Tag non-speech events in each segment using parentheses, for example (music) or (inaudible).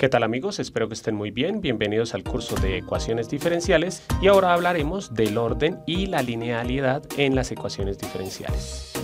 ¿Qué tal amigos? Espero que estén muy bien. Bienvenidos al curso de ecuaciones diferenciales y ahora hablaremos del orden y la linealidad en las ecuaciones diferenciales.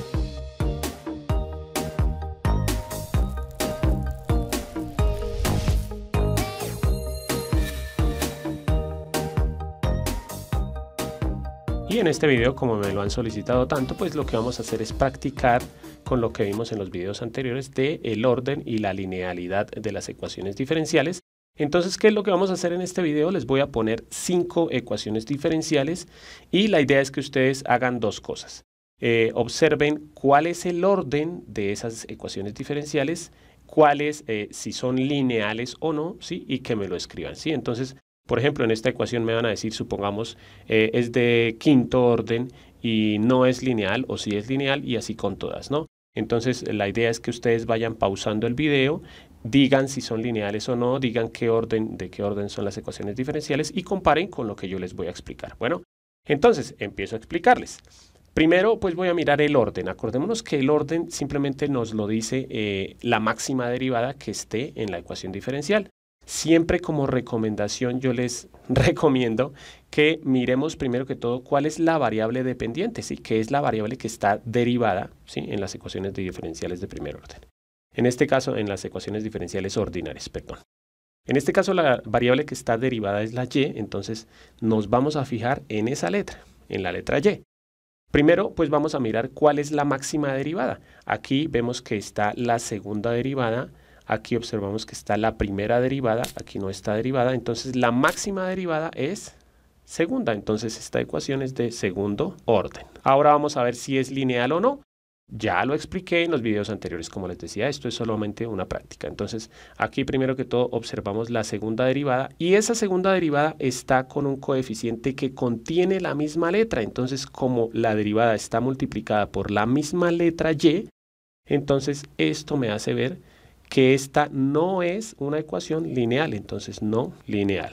Y en este video, como me lo han solicitado tanto, pues lo que vamos a hacer es practicar con lo que vimos en los videos anteriores de el orden y la linealidad de las ecuaciones diferenciales. Entonces, ¿qué es lo que vamos a hacer en este video? Les voy a poner cinco ecuaciones diferenciales y la idea es que ustedes hagan dos cosas. Eh, observen cuál es el orden de esas ecuaciones diferenciales, cuáles, eh, si son lineales o no, ¿sí? y que me lo escriban. ¿sí? Entonces, por ejemplo, en esta ecuación me van a decir, supongamos, eh, es de quinto orden y no es lineal o si es lineal y así con todas, ¿no? Entonces, la idea es que ustedes vayan pausando el video, digan si son lineales o no, digan qué orden, de qué orden son las ecuaciones diferenciales y comparen con lo que yo les voy a explicar. Bueno, entonces empiezo a explicarles. Primero, pues voy a mirar el orden. Acordémonos que el orden simplemente nos lo dice eh, la máxima derivada que esté en la ecuación diferencial. Siempre como recomendación yo les (laughs) recomiendo que miremos primero que todo cuál es la variable dependiente, ¿sí? que es la variable que está derivada en las ecuaciones de diferenciales de primer orden. En este caso, en las ecuaciones diferenciales ordinarias, perdón. En este caso, la variable que está derivada es la y, entonces nos vamos a fijar en esa letra, en la letra y. Primero, pues vamos a mirar cuál es la máxima derivada. Aquí vemos que está la segunda derivada Aquí observamos que está la primera derivada, aquí no está derivada, entonces la máxima derivada es segunda, entonces esta ecuación es de segundo orden. Ahora vamos a ver si es lineal o no. Ya lo expliqué en los videos anteriores, como les decía, esto es solamente una práctica. Entonces, aquí primero que todo observamos la segunda derivada y esa segunda derivada está con un coeficiente que contiene la misma letra. Entonces, como la derivada está multiplicada por la misma letra y, entonces esto me hace ver que esta no es una ecuación lineal, entonces no lineal.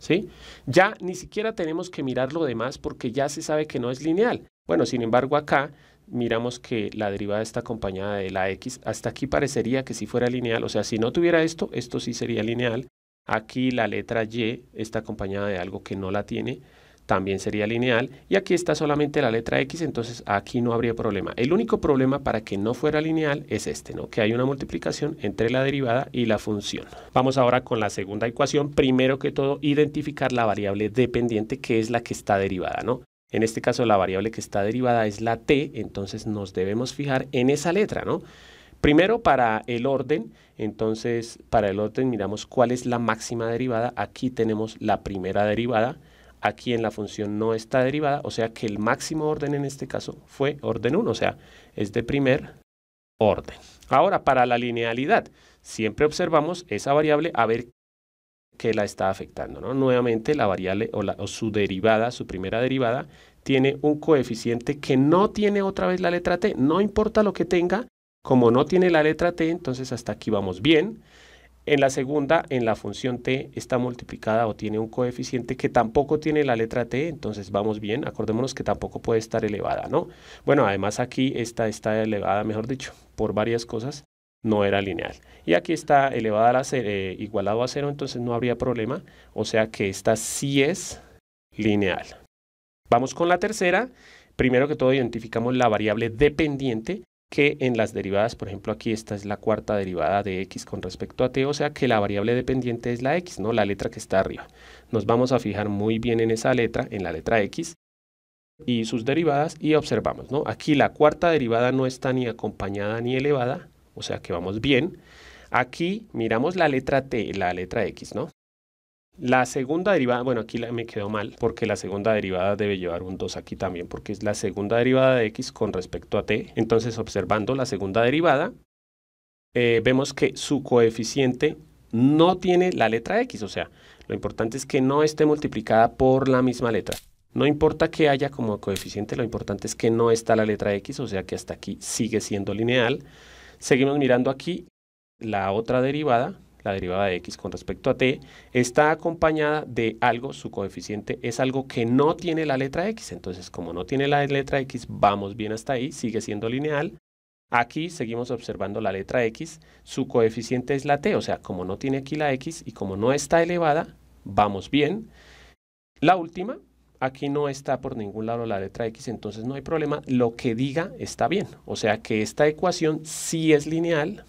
¿Sí? Ya ni siquiera tenemos que mirar lo demás porque ya se sabe que no es lineal. Bueno, sin embargo acá miramos que la derivada está acompañada de la x. Hasta aquí parecería que si fuera lineal, o sea, si no tuviera esto, esto sí sería lineal. Aquí la letra y está acompañada de algo que no la tiene, también sería lineal y aquí está solamente la letra x, entonces aquí no habría problema. El único problema para que no fuera lineal es este, ¿no? que hay una multiplicación entre la derivada y la función. Vamos ahora con la segunda ecuación, primero que todo identificar la variable dependiente que es la que está derivada. ¿no? En este caso la variable que está derivada es la t, entonces nos debemos fijar en esa letra. ¿no? Primero para el orden, entonces para el orden miramos cuál es la máxima derivada, aquí tenemos la primera derivada, aquí en la función no está derivada, o sea que el máximo orden en este caso fue orden 1, o sea, es de primer orden. Ahora, para la linealidad, siempre observamos esa variable a ver qué la está afectando. ¿no? Nuevamente, la variable o, o su derivada, su primera derivada, tiene un coeficiente que no tiene otra vez la letra t, no importa lo que tenga, como no tiene la letra t, entonces hasta aquí vamos bien. En la segunda, en la función t está multiplicada o tiene un coeficiente que tampoco tiene la letra t, entonces vamos bien, acordémonos que tampoco puede estar elevada, ¿no? Bueno, además aquí esta está elevada, mejor dicho, por varias cosas, no era lineal. Y aquí está elevada a la eh, igualado a cero, entonces no habría problema, o sea que esta sí es lineal. Vamos con la tercera. Primero que todo identificamos la variable dependiente que en las derivadas, por ejemplo, aquí esta es la cuarta derivada de x con respecto a t, o sea que la variable dependiente es la x, no la letra que está arriba. Nos vamos a fijar muy bien en esa letra, en la letra x, y sus derivadas, y observamos, ¿no? Aquí la cuarta derivada no está ni acompañada ni elevada, o sea que vamos bien. Aquí miramos la letra t, la letra x, ¿no? La segunda derivada, bueno, aquí me quedó mal, porque la segunda derivada debe llevar un 2 aquí también, porque es la segunda derivada de x con respecto a t. Entonces, observando la segunda derivada, eh, vemos que su coeficiente no tiene la letra x, o sea, lo importante es que no esté multiplicada por la misma letra. No importa que haya como coeficiente, lo importante es que no está la letra x, o sea que hasta aquí sigue siendo lineal. Seguimos mirando aquí la otra derivada, la derivada de x con respecto a t, está acompañada de algo, su coeficiente es algo que no tiene la letra x. Entonces, como no tiene la letra x, vamos bien hasta ahí, sigue siendo lineal. Aquí seguimos observando la letra x, su coeficiente es la t, o sea, como no tiene aquí la x y como no está elevada, vamos bien. La última, aquí no está por ningún lado la letra x, entonces no hay problema, lo que diga está bien. O sea que esta ecuación sí es lineal,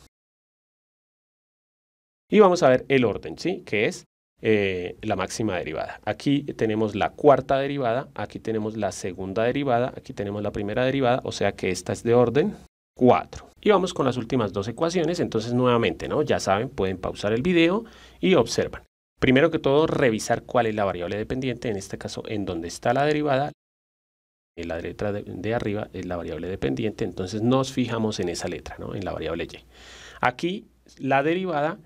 y vamos a ver el orden, ¿sí? Que es eh, la máxima derivada. Aquí tenemos la cuarta derivada, aquí tenemos la segunda derivada, aquí tenemos la primera derivada, o sea que esta es de orden 4. Y vamos con las últimas dos ecuaciones, entonces nuevamente, ¿no? Ya saben, pueden pausar el video y observan. Primero que todo, revisar cuál es la variable dependiente, en este caso, en donde está la derivada, en la letra de, de arriba es la variable dependiente, entonces nos fijamos en esa letra, ¿no? En la variable y. Aquí la derivada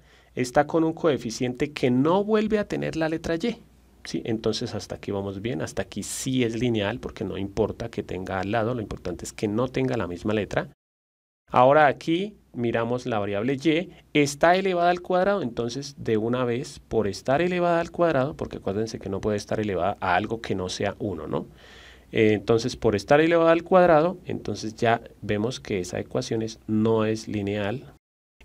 está con un coeficiente que no vuelve a tener la letra Y. ¿sí? Entonces hasta aquí vamos bien, hasta aquí sí es lineal porque no importa que tenga al lado, lo importante es que no tenga la misma letra. Ahora aquí miramos la variable y, está elevada al cuadrado, entonces de una vez por estar elevada al cuadrado, porque acuérdense que no puede estar elevada a algo que no sea 1, ¿no? Eh, entonces por estar elevada al cuadrado, entonces ya vemos que esa ecuación es, no es lineal,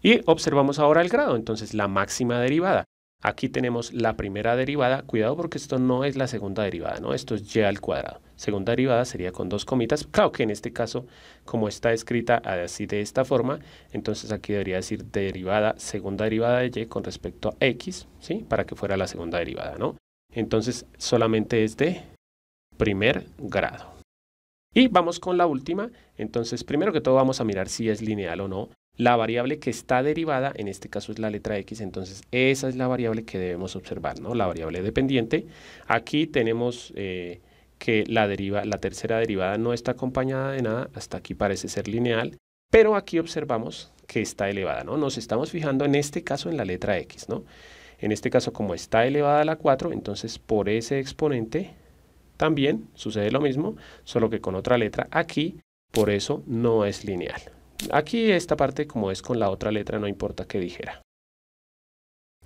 y observamos ahora el grado, entonces la máxima derivada. Aquí tenemos la primera derivada, cuidado porque esto no es la segunda derivada, ¿no? Esto es y al cuadrado. Segunda derivada sería con dos comitas, claro que en este caso, como está escrita así de esta forma, entonces aquí debería decir derivada, segunda derivada de y con respecto a x, ¿sí? Para que fuera la segunda derivada, ¿no? Entonces solamente es de primer grado. Y vamos con la última, entonces primero que todo vamos a mirar si es lineal o no, la variable que está derivada, en este caso es la letra x, entonces esa es la variable que debemos observar, ¿no? La variable dependiente. Aquí tenemos eh, que la, tercera derivada no está acompañada de nada, hasta aquí parece ser lineal, pero aquí observamos que está elevada, ¿no? Nos estamos fijando en este caso en la letra x, ¿no? En este caso, como está elevada a la 4, entonces por ese exponente también sucede lo mismo, solo que con otra letra aquí, por eso no es lineal. Aquí esta parte como es con la otra letra no importa que dijera.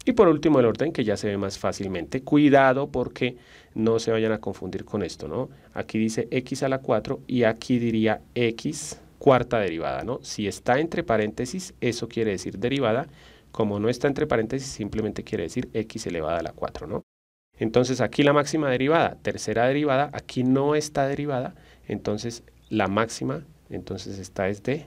Y por último el orden que ya se ve más fácilmente. Cuidado porque no se vayan a confundir con esto, ¿no? Aquí dice x a la 4 y aquí diría x cuarta derivada, ¿no? Si está entre paréntesis, eso quiere decir derivada. Como no está entre paréntesis, simplemente quiere decir x elevada a la 4, ¿no? Entonces aquí la máxima derivada, tercera derivada, aquí no está derivada, entonces la máxima, entonces esta es de